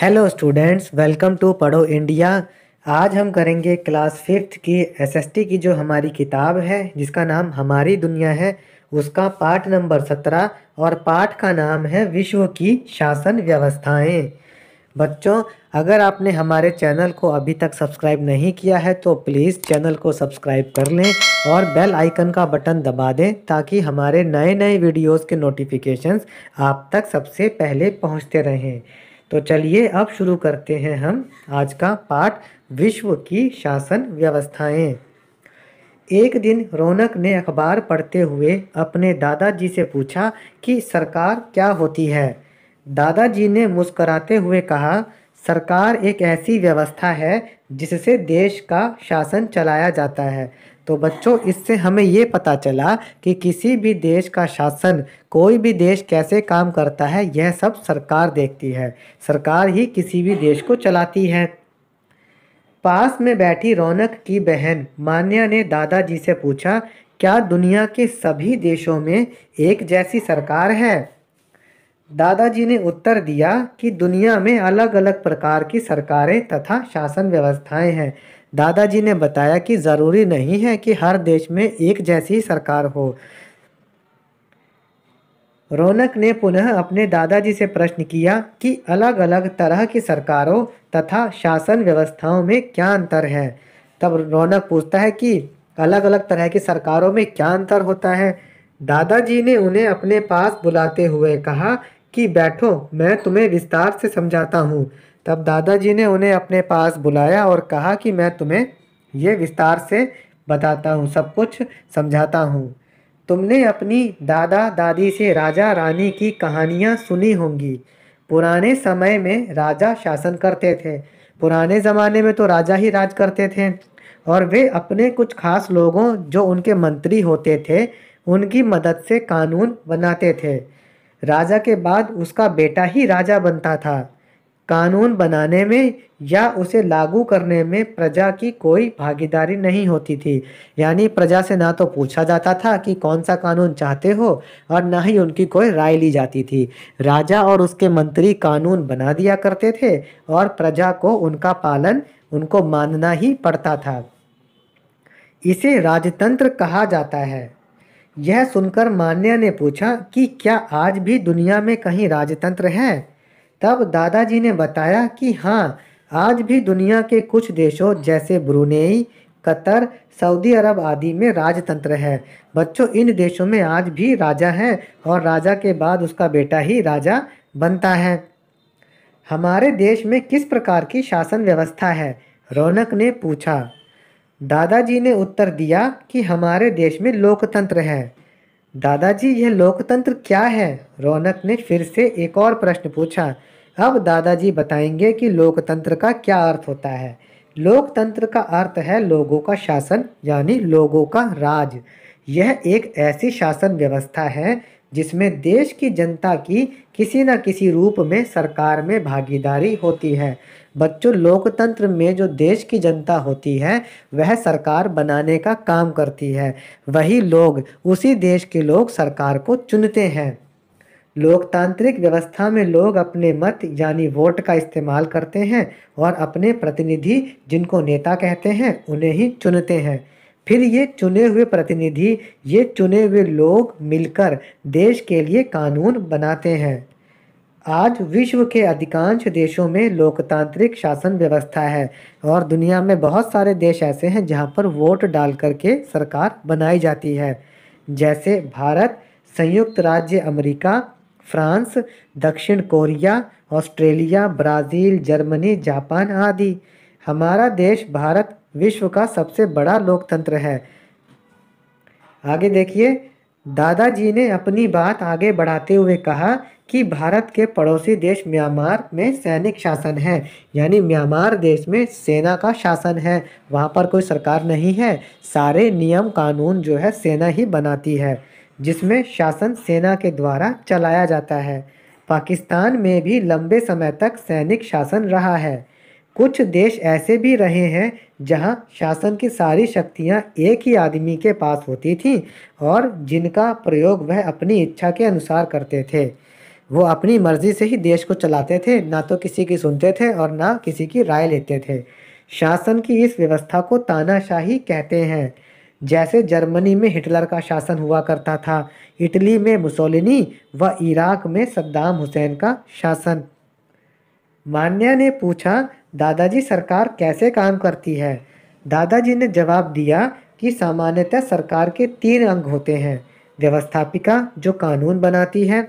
Hello students welcome to Padho India आज हम करेंगे क्लास फिफ्थ की एसएसटी की जो हमारी किताब है जिसका नाम हमारी दुनिया है उसका पार्ट नंबर सत्रह और पार्ट का नाम है विश्व की शासन व्यवस्थाएं बच्चों अगर आपने हमारे चैनल को अभी तक सब्सक्राइब नहीं किया है तो प्लीज़ चैनल को सब्सक्राइब कर लें और बेल आइकन का बटन दबा दें ताकि हमारे नए नए वीडियोस के नोटिफिकेशंस आप तक सबसे पहले पहुंचते रहें तो चलिए अब शुरू करते हैं हम आज का पाठ विश्व की शासन व्यवस्थाएं। एक दिन रौनक ने अखबार पढ़ते हुए अपने दादाजी से पूछा कि सरकार क्या होती है दादाजी ने मुस्कराते हुए कहा सरकार एक ऐसी व्यवस्था है जिससे देश का शासन चलाया जाता है तो बच्चों इससे हमें ये पता चला कि किसी भी देश का शासन कोई भी देश कैसे काम करता है यह सब सरकार देखती है सरकार ही किसी भी देश को चलाती है पास में बैठी रौनक की बहन मान्या ने दादाजी से पूछा क्या दुनिया के सभी देशों में एक जैसी सरकार है दादाजी ने उत्तर दिया कि दुनिया में अलग अलग प्रकार की सरकारें तथा शासन व्यवस्थाएं हैं दादाजी ने बताया कि ज़रूरी नहीं है कि हर देश में एक जैसी सरकार हो रौनक ने पुनः अपने दादाजी से प्रश्न किया कि अलग अलग तरह की सरकारों तथा शासन व्यवस्थाओं में क्या अंतर है तब रौनक पूछता है कि अलग अलग तरह की सरकारों में क्या अंतर होता है दादाजी ने उन्हें अपने पास बुलाते हुए कहा कि बैठो मैं तुम्हें विस्तार से समझाता हूँ तब दादाजी ने उन्हें अपने पास बुलाया और कहा कि मैं तुम्हें यह विस्तार से बताता हूँ सब कुछ समझाता हूँ तुमने अपनी दादा दादी से राजा रानी की कहानियाँ सुनी होंगी पुराने समय में राजा शासन करते थे पुराने ज़माने में तो राजा ही राज करते थे और वे अपने कुछ खास लोगों जो उनके मंत्री होते थे उनकी मदद से कानून बनाते थे राजा के बाद उसका बेटा ही राजा बनता था कानून बनाने में या उसे लागू करने में प्रजा की कोई भागीदारी नहीं होती थी यानी प्रजा से ना तो पूछा जाता था कि कौन सा कानून चाहते हो और ना ही उनकी कोई राय ली जाती थी राजा और उसके मंत्री कानून बना दिया करते थे और प्रजा को उनका पालन उनको मानना ही पड़ता था इसे राजतंत्र कहा जाता है यह सुनकर मान्या ने पूछा कि क्या आज भी दुनिया में कहीं राजतंत्र है तब दादाजी ने बताया कि हाँ आज भी दुनिया के कुछ देशों जैसे ब्रुनेई कतर सऊदी अरब आदि में राजतंत्र है बच्चों इन देशों में आज भी राजा है और राजा के बाद उसका बेटा ही राजा बनता है हमारे देश में किस प्रकार की शासन व्यवस्था है रौनक ने पूछा दादाजी ने उत्तर दिया कि हमारे देश में लोकतंत्र है दादाजी यह लोकतंत्र क्या है रौनक ने फिर से एक और प्रश्न पूछा अब दादाजी बताएंगे कि लोकतंत्र का क्या अर्थ होता है लोकतंत्र का अर्थ है लोगों का शासन यानी लोगों का राज यह एक ऐसी शासन व्यवस्था है जिसमें देश की जनता की किसी न किसी रूप में सरकार में भागीदारी होती है बच्चों लोकतंत्र में जो देश की जनता होती है वह सरकार बनाने का काम करती है वही लोग उसी देश के लोग सरकार को चुनते हैं लोकतांत्रिक व्यवस्था में लोग अपने मत यानी वोट का इस्तेमाल करते हैं और अपने प्रतिनिधि जिनको नेता कहते हैं उन्हें ही चुनते हैं फिर ये चुने हुए प्रतिनिधि ये चुने हुए लोग मिलकर देश के लिए कानून बनाते हैं आज विश्व के अधिकांश देशों में लोकतांत्रिक शासन व्यवस्था है और दुनिया में बहुत सारे देश ऐसे हैं जहां पर वोट डाल करके सरकार बनाई जाती है जैसे भारत संयुक्त राज्य अमेरिका फ्रांस दक्षिण Korea Australia Brazil Germany Japan आदि हमारा देश भारत विश्व का सबसे बड़ा लोकतंत्र है आगे देखिए दादाजी ने अपनी बात आगे बढ़ाते हुए कहा कि भारत के पड़ोसी देश म्यांमार में सैनिक शासन है यानी म्यांमार देश में सेना का शासन है वहाँ पर कोई सरकार नहीं है सारे नियम कानून जो है सेना ही बनाती है जिसमें शासन सेना के द्वारा चलाया जाता है पाकिस्तान में भी लंबे समय तक सैनिक शासन रहा है कुछ देश ऐसे भी रहे हैं जहां शासन की सारी शक्तियां एक ही आदमी के पास होती थीं और जिनका प्रयोग वह अपनी इच्छा के अनुसार करते थे वो अपनी मर्जी से ही देश को चलाते थे ना तो किसी की सुनते थे और ना किसी की राय लेते थे शासन की इस व्यवस्था को तानाशाही कहते हैं जैसे जर्मनी में हिटलर का शासन हुआ करता था इटली में मुसोलिनी व इराक में सद्दाम हुसैन का शासन मान्या ने पूछा दादाजी सरकार कैसे काम करती है दादाजी ने जवाब दिया कि सामान्यतः सरकार के तीन अंग होते हैं व्यवस्थापिका जो कानून बनाती है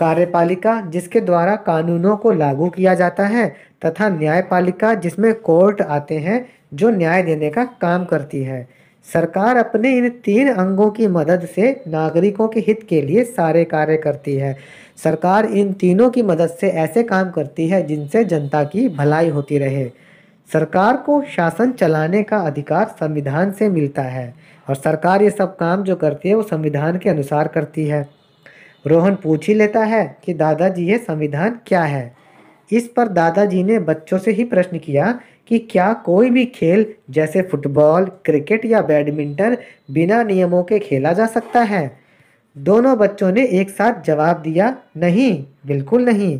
कार्यपालिका जिसके द्वारा कानूनों को लागू किया जाता है तथा न्यायपालिका जिसमें कोर्ट आते हैं जो न्याय देने का काम करती है सरकार अपने इन तीन अंगों की मदद से नागरिकों के हित के लिए सारे कार्य करती है सरकार इन तीनों की मदद से ऐसे काम करती है जिनसे जनता की भलाई होती रहे सरकार को शासन चलाने का अधिकार संविधान से मिलता है और सरकार ये सब काम जो करती है वो संविधान के अनुसार करती है रोहन पूछ ही लेता है कि दादाजी ये संविधान क्या है इस पर दादाजी ने बच्चों से ही प्रश्न किया कि क्या कोई भी खेल जैसे फुटबॉल क्रिकेट या बैडमिंटन बिना नियमों के खेला जा सकता है दोनों बच्चों ने एक साथ जवाब दिया नहीं बिल्कुल नहीं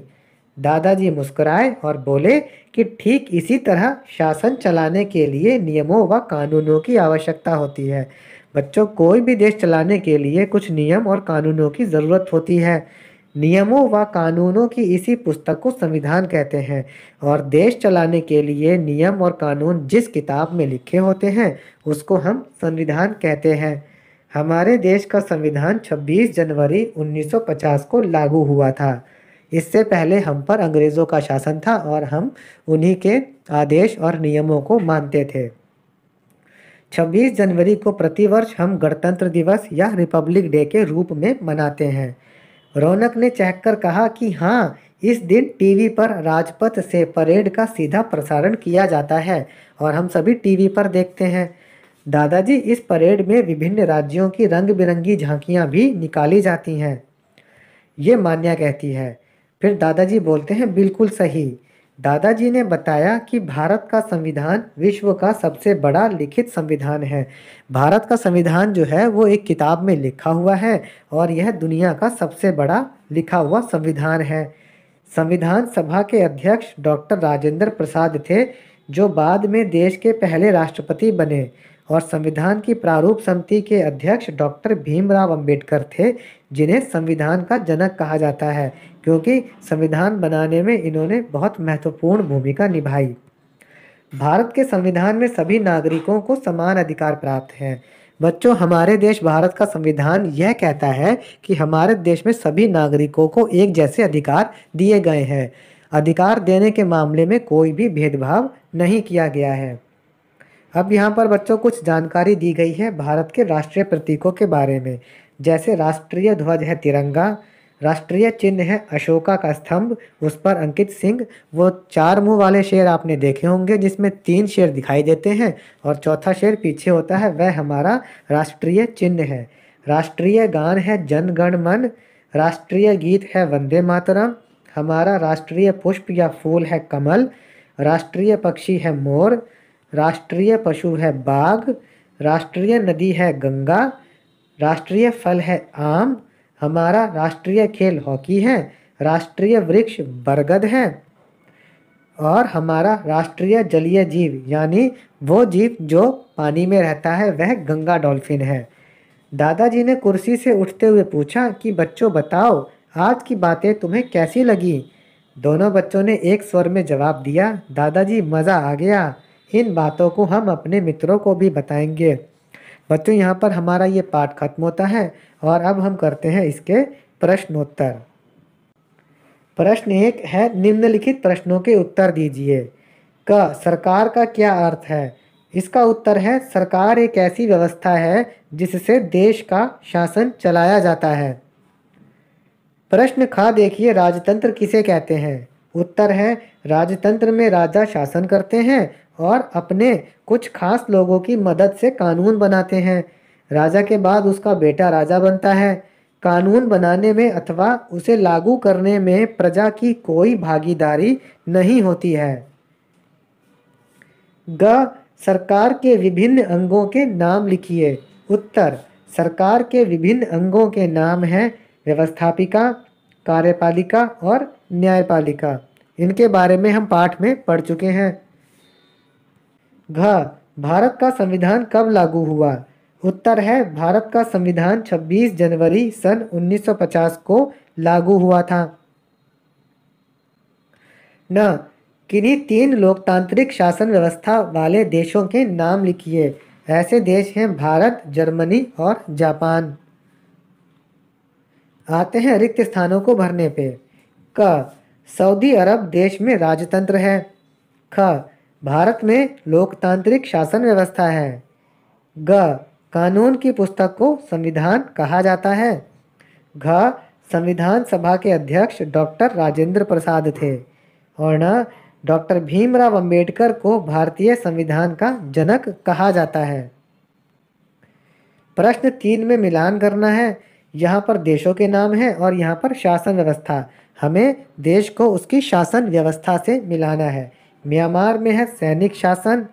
दादाजी मुस्कुराए और बोले कि ठीक इसी तरह शासन चलाने के लिए नियमों व कानूनों की आवश्यकता होती है बच्चों कोई भी देश चलाने के लिए कुछ नियम और कानूनों की ज़रूरत होती है नियमों व कानूनों की इसी पुस्तक को संविधान कहते हैं और देश चलाने के लिए नियम और कानून जिस किताब में लिखे होते हैं उसको हम संविधान कहते हैं हमारे देश का संविधान 26 जनवरी 1950 को लागू हुआ था इससे पहले हम पर अंग्रेज़ों का शासन था और हम उन्हीं के आदेश और नियमों को मानते थे 26 जनवरी को प्रतिवर्ष हम गणतंत्र दिवस या रिपब्लिक डे के रूप में मनाते हैं रौनक ने चहक कर कहा कि हाँ इस दिन टीवी पर राजपथ से परेड का सीधा प्रसारण किया जाता है और हम सभी टीवी पर देखते हैं दादाजी इस परेड में विभिन्न राज्यों की रंग बिरंगी झांकियाँ भी निकाली जाती हैं ये मान्या कहती है फिर दादाजी बोलते हैं बिल्कुल सही दादाजी ने बताया कि भारत का संविधान विश्व का सबसे बड़ा लिखित संविधान है भारत का संविधान जो है वो एक किताब में लिखा हुआ है और यह दुनिया का सबसे बड़ा लिखा हुआ संविधान है संविधान सभा के अध्यक्ष डॉक्टर राजेंद्र प्रसाद थे जो बाद में देश के पहले राष्ट्रपति बने और संविधान की प्रारूप समिति के अध्यक्ष डॉक्टर भीमराव अंबेडकर थे जिन्हें संविधान का जनक कहा जाता है क्योंकि संविधान बनाने में इन्होंने बहुत महत्वपूर्ण भूमिका निभाई भारत के संविधान में सभी नागरिकों को समान अधिकार प्राप्त हैं बच्चों हमारे देश भारत का संविधान यह कहता है कि हमारे देश में सभी नागरिकों को एक जैसे अधिकार दिए गए हैं अधिकार देने के मामले में कोई भी भेदभाव नहीं किया गया है अब यहाँ पर बच्चों कुछ जानकारी दी गई है भारत के राष्ट्रीय प्रतीकों के बारे में जैसे राष्ट्रीय ध्वज है तिरंगा राष्ट्रीय चिन्ह है अशोका का स्तंभ उस पर अंकित सिंह वो चार मुंह वाले शेर आपने देखे होंगे जिसमें तीन शेर दिखाई देते हैं और चौथा शेर पीछे होता है वह हमारा राष्ट्रीय चिन्ह है राष्ट्रीय गान है जन गण मन राष्ट्रीय गीत है वंदे मातरम हमारा राष्ट्रीय पुष्प या फूल है कमल राष्ट्रीय पक्षी है मोर राष्ट्रीय पशु है बाघ राष्ट्रीय नदी है गंगा राष्ट्रीय फल है आम हमारा राष्ट्रीय खेल हॉकी है राष्ट्रीय वृक्ष बरगद है और हमारा राष्ट्रीय जलीय जीव यानी वो जीव जो पानी में रहता है वह गंगा डॉल्फिन है दादाजी ने कुर्सी से उठते हुए पूछा कि बच्चों बताओ आज की बातें तुम्हें कैसी लगी दोनों बच्चों ने एक स्वर में जवाब दिया दादाजी मज़ा आ गया इन बातों को हम अपने मित्रों को भी बताएंगे बच्चों यहाँ पर हमारा ये पाठ खत्म होता है और अब हम करते हैं इसके प्रश्नोत्तर प्रश्न एक है निम्नलिखित प्रश्नों के उत्तर दीजिए क सरकार का क्या अर्थ है इसका उत्तर है सरकार एक ऐसी व्यवस्था है जिससे देश का शासन चलाया जाता है प्रश्न खा देखिए राजतंत्र किसे कहते हैं उत्तर है राजतंत्र में राजा शासन करते हैं और अपने कुछ खास लोगों की मदद से कानून बनाते हैं राजा के बाद उसका बेटा राजा बनता है कानून बनाने में अथवा उसे लागू करने में प्रजा की कोई भागीदारी नहीं होती है ग सरकार के विभिन्न अंगों के नाम लिखिए उत्तर सरकार के विभिन्न अंगों के नाम हैं व्यवस्थापिका कार्यपालिका और न्यायपालिका इनके बारे में हम पाठ में पढ़ चुके हैं घ भारत का संविधान कब लागू हुआ उत्तर है भारत का संविधान 26 जनवरी सन 1950 को लागू हुआ था न किन्हीं तीन लोकतांत्रिक शासन व्यवस्था वाले देशों के नाम लिखिए ऐसे देश हैं भारत जर्मनी और जापान आते हैं रिक्त स्थानों को भरने पे क सऊदी अरब देश में राजतंत्र है ख भारत में लोकतांत्रिक शासन व्यवस्था है ग कानून की पुस्तक को संविधान कहा जाता है घ संविधान सभा के अध्यक्ष डॉक्टर राजेंद्र प्रसाद थे और न डॉक्टर भीमराव अंबेडकर को भारतीय संविधान का जनक कहा जाता है प्रश्न तीन में मिलान करना है यहाँ पर देशों के नाम है और यहाँ पर शासन व्यवस्था हमें देश को उसकी शासन व्यवस्था से मिलाना है म्यांमार में है सैनिक शासन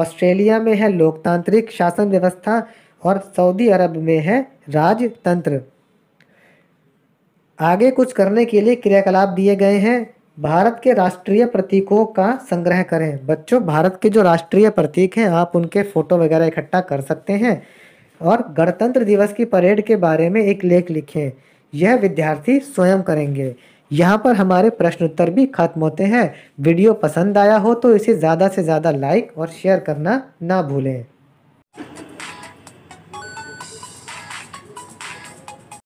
ऑस्ट्रेलिया में है लोकतांत्रिक शासन व्यवस्था और सऊदी अरब में है राजतंत्र आगे कुछ करने के लिए क्रियाकलाप दिए गए हैं भारत के राष्ट्रीय प्रतीकों का संग्रह करें बच्चों भारत के जो राष्ट्रीय प्रतीक हैं आप उनके फ़ोटो वगैरह इकट्ठा कर सकते हैं और गणतंत्र दिवस की परेड के बारे में एक लेख लिखें यह विद्यार्थी स्वयं करेंगे यहाँ पर हमारे प्रश्न उत्तर भी खत्म होते हैं वीडियो पसंद आया हो तो इसे ज़्यादा से ज़्यादा लाइक और शेयर करना ना भूलें